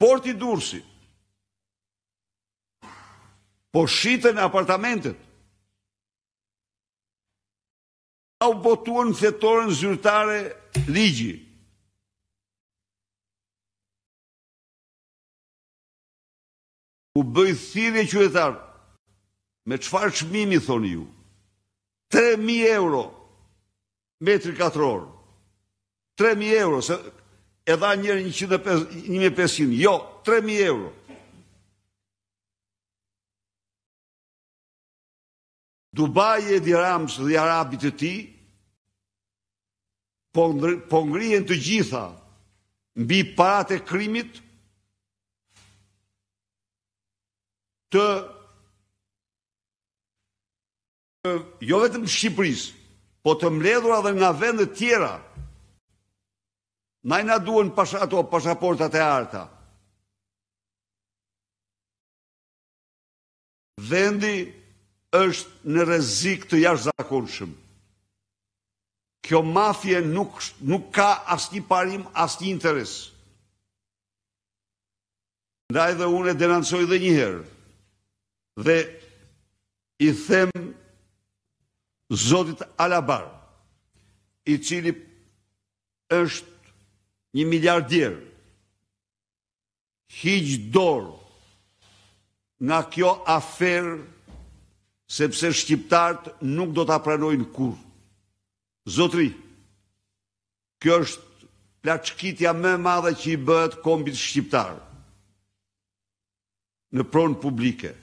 porti dursi, po shiten apartamentet, au botuën në thetorën zyrtare ligji. U bëjë thiri e qëtëar, me qëfar qëmimi, thonë ju, 3.000 euro, metri katror, 3.000 euro, se e dha njëri 1500, jo, 3000 euro. Dubai e dirams dhe arabit e ti, po ngrien po të gjitha mbi parat e krimit të jo vetëm Shqipëris, po të mledhura dhe nga vendet tjera, Majna duen ato pashaportat e arta. Vendi është në rezik të jash zakonëshëm. Kjo mafje nuk ka asni parim, asni interes. Ndaj edhe unë e denansoj dhe njëherë. Dhe i them zotit Alabar, i qili është një miljardier djerë, hiqë dorë nga kjo aferë, sepse shqiptartë nuk do të apranojnë kur. Zotri, kjo është plachkitja me madhe që i bëtë kombit shqiptarë në pronë publike.